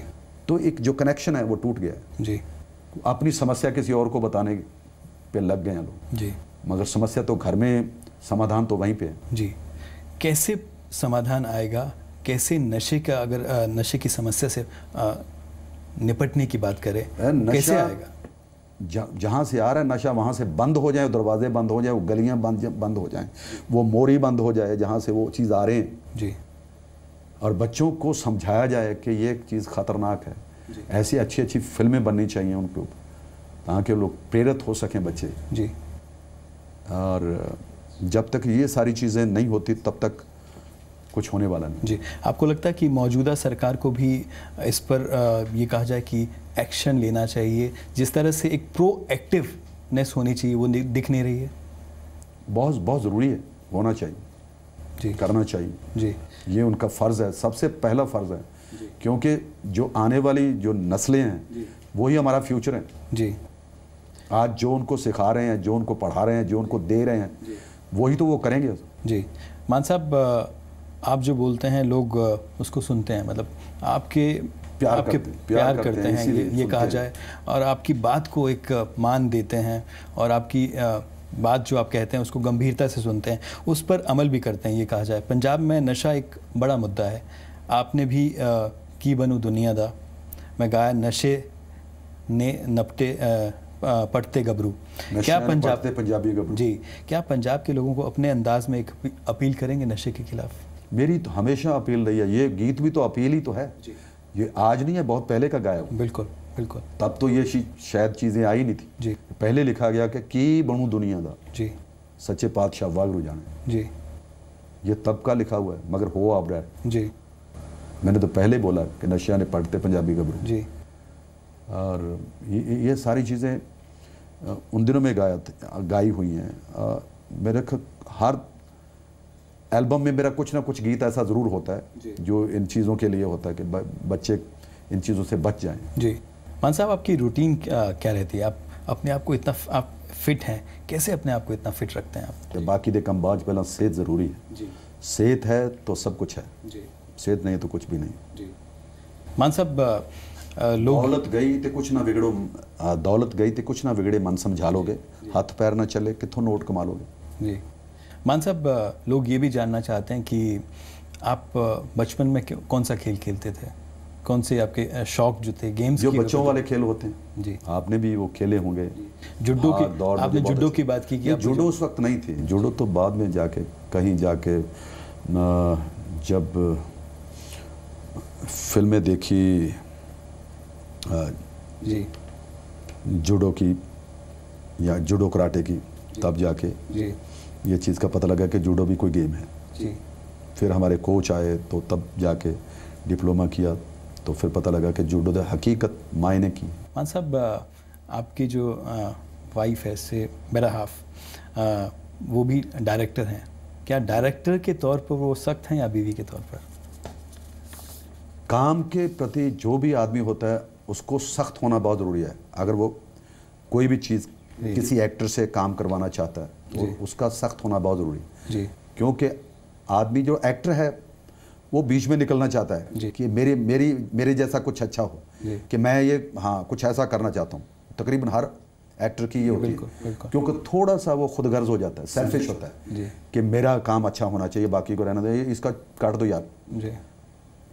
तो एक जो कनेक्शन है वो टूट गया है जी अपनी समस्या किसी और को बताने पे लग गए हैं लोग जी मगर समस्या तो घर में समाधान तो वहीं पे है जी कैसे समाधान आएगा कैसे नशे का अगर नशे की समस्या से निपटने की बात करें कैसे आएगा जहाँ से आ रहा है नशा वहाँ से बंद हो जाए दरवाजे बंद हो जाए वो गलियाँ बंद बंद हो जाए वो मोरी बंद हो जाए जहाँ से वो चीज़ आ रहे हैं जी और बच्चों को समझाया जाए कि ये एक चीज़ ख़तरनाक है ऐसी अच्छी अच्छी फिल्में बननी चाहिए उनके ऊपर ताकि लोग प्रेरित हो सकें बच्चे जी और जब तक ये सारी चीज़ें नहीं होती तब तक कुछ होने वाला नहीं जी आपको लगता है कि मौजूदा सरकार को भी इस पर ये कहा जाए कि एक्शन लेना चाहिए जिस तरह से एक प्रो एक्टिवनेस होनी चाहिए वो दिख नहीं रही है बहुत बहुत ज़रूरी है होना चाहिए जी करना चाहिए जी ये उनका फ़र्ज़ है सबसे पहला फ़र्ज़ है क्योंकि जो आने वाली जो नस्लें हैं वही हमारा फ्यूचर है जी आज जो उनको सिखा रहे हैं जो उनको पढ़ा रहे हैं जो उनको दे रहे हैं वही तो वो करेंगे जी मान साहब आप जो बोलते हैं लोग उसको सुनते हैं मतलब आपके प्यार आपके प्यार, प्यार करते, करते हैं ये, ये कहा जाए और आपकी बात को एक मान देते हैं और आपकी बात जो आप कहते हैं उसको गंभीरता से सुनते हैं उस पर अमल भी करते हैं ये कहा जाए पंजाब में नशा एक बड़ा मुद्दा है आपने भी आ, की बनू दुनिया दा मैं गाया नशे ने नपटे पढ़ते गबरू क्या पंजाब पंजाबी गबरू जी क्या पंजाब के लोगों को अपने अंदाज में एक अपील करेंगे नशे के खिलाफ़ मेरी तो हमेशा अपील रही है ये गीत भी तो अपील ही तो है ये आज नहीं है बहुत पहले का गाया बिल्कुल बिल्कुल तब तो ये शायद चीज़ें आई नहीं थी जी पहले लिखा गया कि की बनू दुनिया का जी सच्चे पातशाह वागरू जाने जी ये तब का लिखा हुआ है मगर हो आप रहा है जी मैंने तो पहले बोला कि नशिया ने पढ़ते पंजाबी गबरू जी और ये, ये सारी चीज़ें उन दिनों में गाया गाई हुई हैं मेरे हर एल्बम में मेरा कुछ ना कुछ गीत ऐसा ज़रूर होता है जो इन चीज़ों के लिए होता है कि बच्चे इन चीज़ों से बच जाएं जी मान साहब आपकी रूटीन क्या, रहती है आप अपने आप को इतना आप फिट हैं कैसे अपने आप को इतना फिट रखते हैं आप बाकी दे बाज पहला सेहत ज़रूरी है सेहत है तो सब कुछ है सेहत नहीं तो कुछ भी नहीं मान साहब लोग दौलत गई तो कुछ ना बिगड़ो दौलत गई तो कुछ ना बिगड़े मन समझा लोगे हाथ पैर ना चले कितों नोट कमा लोगे जी मान साहब लोग ये भी जानना चाहते हैं कि आप बचपन में कौन सा खेल खेलते थे कौन से आपके शौक जो थे गेम्स जो बच्चों वाले खेल होते हैं जी आपने भी वो खेले होंगे जुडो की हाँ, दौड़ आपने जुडो की बात की कि जुडो उस वक्त नहीं थी जुडो तो बाद में जाके कहीं जाके जब फिल्में देखी जी जुडो की या जुडो कराटे की तब जाके जी ये चीज़ का पता लगा कि जूडो भी कोई गेम है जी फिर हमारे कोच आए तो तब जाके डिप्लोमा किया तो फिर पता लगा कि जूडो तो हकीकत मायने की मान साहब आपकी जो वाइफ है से मेरा हाफ आ, वो भी डायरेक्टर हैं क्या डायरेक्टर के तौर पर वो सख्त हैं या बीवी के तौर पर काम के प्रति जो भी आदमी होता है उसको सख्त होना बहुत ज़रूरी है अगर वो कोई भी चीज़ किसी एक्टर से काम करवाना चाहता है और उसका सख्त होना बहुत ज़रूरी है जी क्योंकि आदमी जो एक्टर है वो बीच में निकलना चाहता है कि मेरे मेरी मेरे जैसा कुछ अच्छा हो कि मैं ये हाँ कुछ ऐसा करना चाहता हूँ तकरीबन हर एक्टर की ये होती है क्योंकि थोड़ा सा वो गर्ज हो जाता है सेल्फिश होता है कि मेरा काम अच्छा होना चाहिए बाकी को रहना चाहिए इसका काट दो यार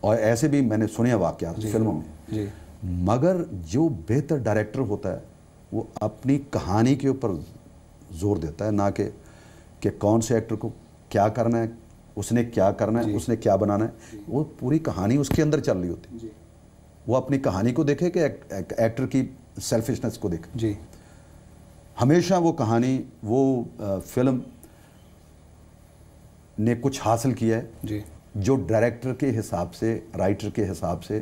और ऐसे भी मैंने सुने वाक्य फिल्मों में मगर जो बेहतर डायरेक्टर होता है वो अपनी कहानी के ऊपर जोर देता है ना कि कि कौन से एक्टर को क्या करना है उसने क्या करना है उसने क्या बनाना है वो पूरी कहानी उसके अंदर चल रही होती है वो अपनी कहानी को देखे कि एक, एक, एक्टर की सेल्फिशनेस को देखे जी हमेशा वो कहानी वो आ, फिल्म ने कुछ हासिल किया है जी जो डायरेक्टर के हिसाब से राइटर के हिसाब से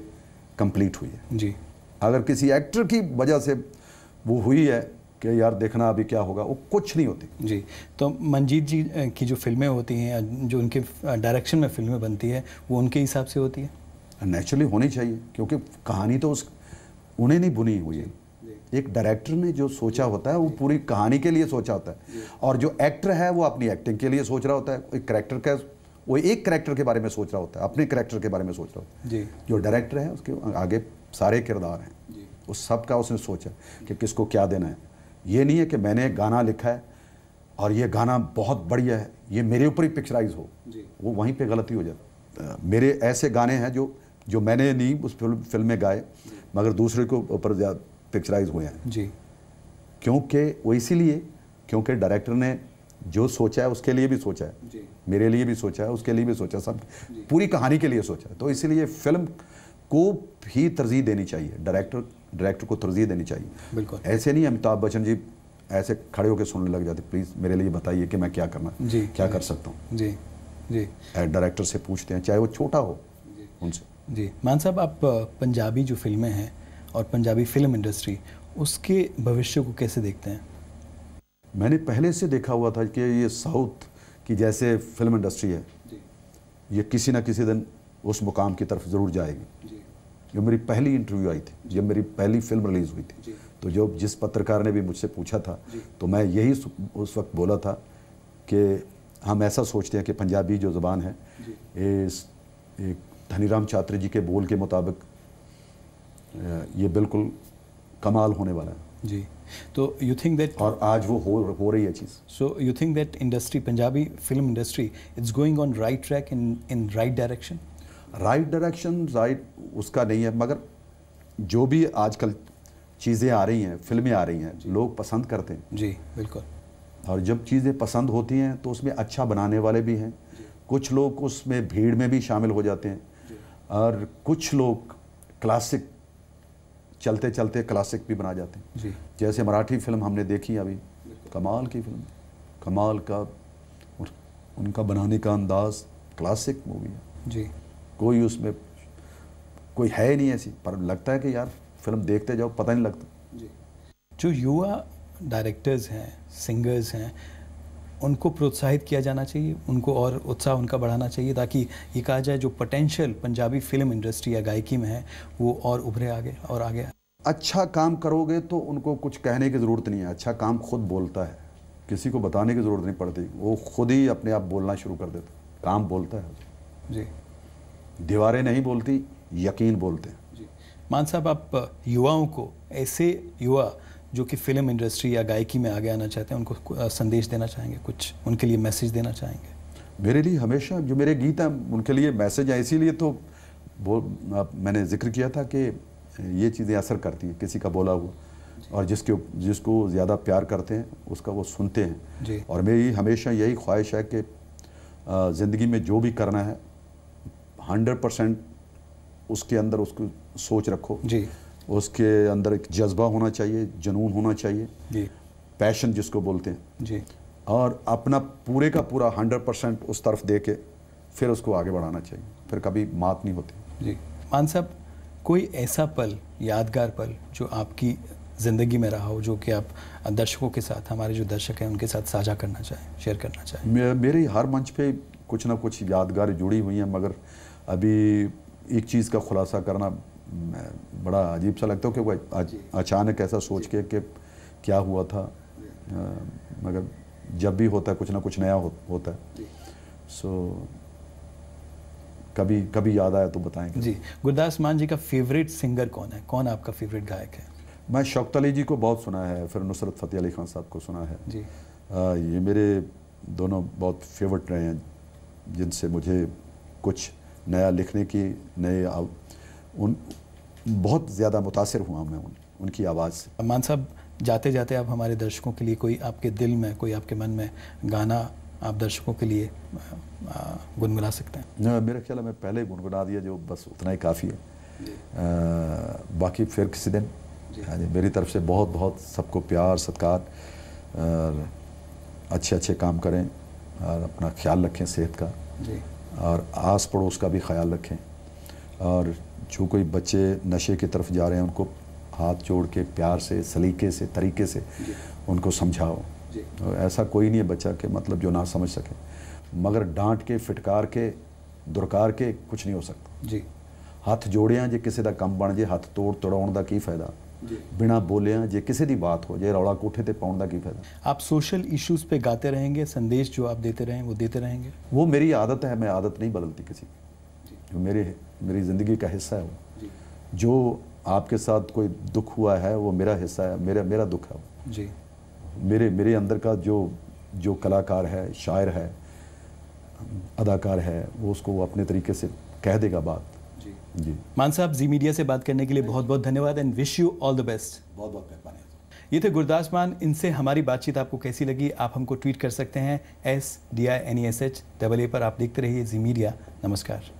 कंप्लीट हुई है जी अगर किसी एक्टर की वजह से वो हुई है कि यार देखना अभी क्या होगा वो कुछ नहीं होती जी तो मंजीत जी की जो फिल्में होती हैं जो उनके डायरेक्शन में फिल्में बनती है वो उनके हिसाब से होती है नेचुरली होनी चाहिए क्योंकि कहानी तो उस उन्हें नहीं बुनी हुई है एक डायरेक्टर ने जो सोचा होता है वो पूरी कहानी के लिए सोचा होता है और जो एक्टर है वो अपनी एक्टिंग के लिए सोच रहा होता है एक करेक्टर का वो एक करेक्टर के बारे में सोच रहा होता है अपने करेक्टर के बारे में सोच रहा होता है जो डायरेक्टर है उसके आगे सारे किरदार हैं उस सब का उसने सोचा कि किसको क्या देना है ये नहीं है कि मैंने गाना लिखा है और ये गाना बहुत बढ़िया है ये मेरे ऊपर ही पिक्चराइज हो वो वहीं पे गलती हो जाती मेरे ऐसे गाने हैं जो जो मैंने नहीं उस फिल्म फिल्म में गाए मगर दूसरे के ऊपर पिक्चराइज हुए हैं जी क्योंकि वो इसीलिए क्योंकि डायरेक्टर ने जो सोचा है उसके लिए भी सोचा है जी। मेरे लिए भी सोचा है उसके लिए भी सोचा सब पूरी कहानी के लिए सोचा है तो इसीलिए फिल्म को भी तरजीह देनी चाहिए डायरेक्टर डायरेक्टर को तरजीह देनी चाहिए बिल्कुल ऐसे नहीं अमिताभ बच्चन जी ऐसे खड़े होकर सुनने लग जाते प्लीज़ मेरे लिए बताइए कि मैं क्या करना जी क्या जी, कर सकता हूँ जी जी डायरेक्टर से पूछते हैं चाहे वो छोटा हो उनसे जी मान साहब आप पंजाबी जो फिल्में हैं और पंजाबी फिल्म इंडस्ट्री उसके भविष्य को कैसे देखते हैं मैंने पहले से देखा हुआ था कि ये साउथ की जैसे फिल्म इंडस्ट्री है ये किसी ना किसी दिन उस मुकाम की तरफ ज़रूर जाएगी जो मेरी पहली इंटरव्यू आई थी जब मेरी पहली फिल्म रिलीज़ हुई थी तो जब जिस पत्रकार ने भी मुझसे पूछा था तो मैं यही उस वक्त बोला था कि हम ऐसा सोचते हैं कि पंजाबी जो ज़बान है धनीराम छात्र जी के बोल के मुताबिक ये बिल्कुल कमाल होने वाला है जी तो यू थिंक दैट और आज वो हो हो रही है चीज़ so you think that industry Punjabi film industry it's going on right track in in right direction right direction right उसका नहीं है मगर जो भी आजकल चीज़ें आ रही हैं फिल्में आ रही हैं लोग पसंद करते हैं जी बिल्कुल और जब चीज़ें पसंद होती हैं तो उसमें अच्छा बनाने वाले भी हैं कुछ लोग उसमें भीड़ में भी शामिल हो जाते हैं और कुछ लोग क्लासिक चलते चलते क्लासिक भी बना जाते हैं जी जैसे मराठी फिल्म हमने देखी अभी कमाल की फिल्म कमाल का उनका बनाने का अंदाज क्लासिक मूवी है जी कोई उसमें कोई है ही नहीं ऐसी पर लगता है कि यार फिल्म देखते जाओ पता नहीं लगता जी जो युवा डायरेक्टर्स हैं सिंगर्स हैं उनको प्रोत्साहित किया जाना चाहिए उनको और उत्साह उनका बढ़ाना चाहिए ताकि ये कहा जाए जो पोटेंशियल पंजाबी फिल्म इंडस्ट्री या गायकी में है वो और उभरे आगे और आगे अच्छा काम करोगे तो उनको कुछ कहने की ज़रूरत नहीं है अच्छा काम खुद बोलता है किसी को बताने की ज़रूरत नहीं पड़ती वो खुद ही अपने आप बोलना शुरू कर देता काम बोलता है जी दीवारें नहीं बोलती यकीन बोलते हैं मान साहब आप युवाओं को ऐसे युवा जो कि फिल्म इंडस्ट्री या गायकी में आगे आना चाहते हैं उनको संदेश देना चाहेंगे कुछ उनके लिए मैसेज देना चाहेंगे मेरे लिए हमेशा जो मेरे गीत हैं उनके लिए मैसेज है इसीलिए तो वो मैंने जिक्र किया था कि ये चीज़ें असर करती हैं किसी का बोला हुआ और जिसके जिसको ज़्यादा प्यार करते हैं उसका वो सुनते हैं और मेरी हमेशा यही ख्वाहिश है कि ज़िंदगी में जो भी करना है हंड्रेड परसेंट उसके अंदर उसको सोच रखो जी उसके अंदर एक जज्बा होना चाहिए जुनून होना चाहिए जी पैशन जिसको बोलते हैं जी और अपना पूरे का पूरा हंड्रेड परसेंट उस तरफ दे के फिर उसको आगे बढ़ाना चाहिए फिर कभी मात नहीं होती जी मान साहब कोई ऐसा पल यादगार पल जो आपकी ज़िंदगी में रहा हो जो कि आप दर्शकों के साथ हमारे जो दर्शक हैं उनके साथ साझा करना चाहें शेयर करना चाहें मेरे हर मंच पे कुछ ना कुछ यादगार जुड़ी हुई हैं मगर अभी एक चीज़ का खुलासा करना बड़ा अजीब सा लगता है कि अचानक ऐसा सोच के कि क्या हुआ था आ, मगर जब भी होता है कुछ ना कुछ नया हो, होता है सो so, कभी कभी याद आया तो बताएं जी गुरदास मान जी का फेवरेट सिंगर कौन है कौन आपका फेवरेट गायक है मैं शौकत अली जी को बहुत सुना है फिर नुसरत फ़तेह अली खान साहब को सुना है जी आ, ये मेरे दोनों बहुत फेवरेट रहे हैं जिनसे मुझे कुछ नया लिखने की नए उन बहुत ज़्यादा मुतासर हुआ मैं उन, उनकी आवाज़ से मान साहब जाते जाते आप हमारे दर्शकों के लिए कोई आपके दिल में कोई आपके मन में गाना आप दर्शकों के लिए गुनगुना सकते हैं मेरा ख्याल है मैं पहले ही गुनगुना दिया जो बस उतना ही काफ़ी है आ, बाकी फिर किसी दिन हाँ जी मेरी तरफ से बहुत बहुत सबको प्यार सत्कार और अच्छे अच्छे काम करें और अपना ख्याल रखें सेहत का जी और आस पड़ोस का भी ख्याल रखें और जो कोई बच्चे नशे की तरफ जा रहे हैं उनको हाथ जोड़ के प्यार से सलीके से तरीके से उनको समझाओ ऐसा कोई नहीं है बच्चा के मतलब जो ना समझ सके मगर डांट के फिटकार के दुरकार के कुछ नहीं हो सकता जी हाथ जोड़िया जो किसी का कम बन जाए ਹੱਥ तोड़ तोड़ा ਦਾ की फ़ायदा बिना बोलिया ਜੇ किसी की बात हो जाए रौला कोठे पर पाँव का की फायदा आप सोशल इशूज पर गाते रहेंगे संदेश जो आप देते रहें वो देते रहेंगे वो मेरी आदत है मैं आदत नहीं बदलती किसी की मेरे मेरी ज़िंदगी का हिस्सा है वो जो आपके साथ कोई दुख हुआ है वो मेरा हिस्सा है मेरा मेरा दुख है वो जी मेरे मेरे अंदर का जो जो कलाकार है शायर है अदाकार है वो उसको वो अपने तरीके से कह देगा बात मान साहब जी मीडिया से बात करने के लिए बहुत बहुत धन्यवाद and wish you all the best बहुत बहुत मेहरबानी ये थे गुरदास मान इनसे हमारी बातचीत आपको कैसी लगी आप हमको ट्वीट कर सकते हैं S D I N E S H double A पर आप देखते रहिए जी मीडिया नमस्कार